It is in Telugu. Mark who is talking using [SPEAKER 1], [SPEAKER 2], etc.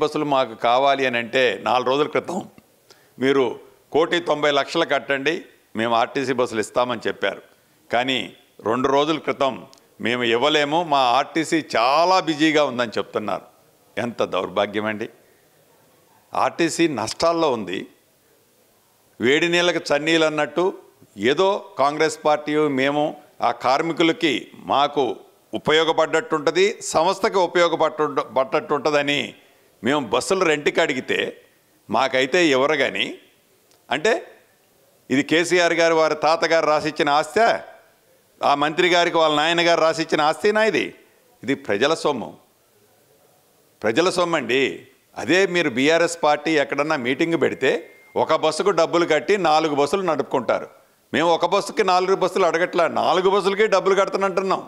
[SPEAKER 1] బస్సులు మాకు కావాలి అని అంటే నాలుగు రోజుల క్రితం మీరు కోటి తొంభై లక్షలు కట్టండి మేము ఆర్టీసీ బస్సులు ఇస్తామని చెప్పారు కానీ రెండు రోజుల క్రితం మేము ఇవ్వలేము మా ఆర్టీసీ చాలా బిజీగా ఉందని చెప్తున్నారు ఎంత దౌర్భాగ్యం అండి ఆర్టీసీ నష్టాల్లో ఉంది వేడి నీళ్ళకి చన్నీళ్ళు అన్నట్టు ఏదో కాంగ్రెస్ పార్టీ మేము ఆ కార్మికులకి మాకు ఉపయోగపడ్డట్టుంటుంది సంస్థకి ఉపయోగపడ్ పట్టట్టుంటుందని మేము బస్సులు రెంట్కి అడిగితే మాకైతే ఎవరు కానీ అంటే ఇది కేసీఆర్ గారు వారి తాతగారు రాసిచ్చిన ఆస్తి ఆ మంత్రి గారికి వాళ్ళ నాయనగారు రాసిచ్చిన ఆస్తినా ఇది ఇది ప్రజల సొమ్ము ప్రజల సొమ్ము అండి అదే మీరు బీఆర్ఎస్ పార్టీ ఎక్కడన్నా మీటింగ్ పెడితే ఒక బస్సుకు డబ్బులు కట్టి నాలుగు బస్సులు నడుపుకుంటారు మేము ఒక బస్సుకి నాలుగు బస్సులు అడగట్లా నాలుగు బస్సులకి డబ్బులు కడతానంటున్నాం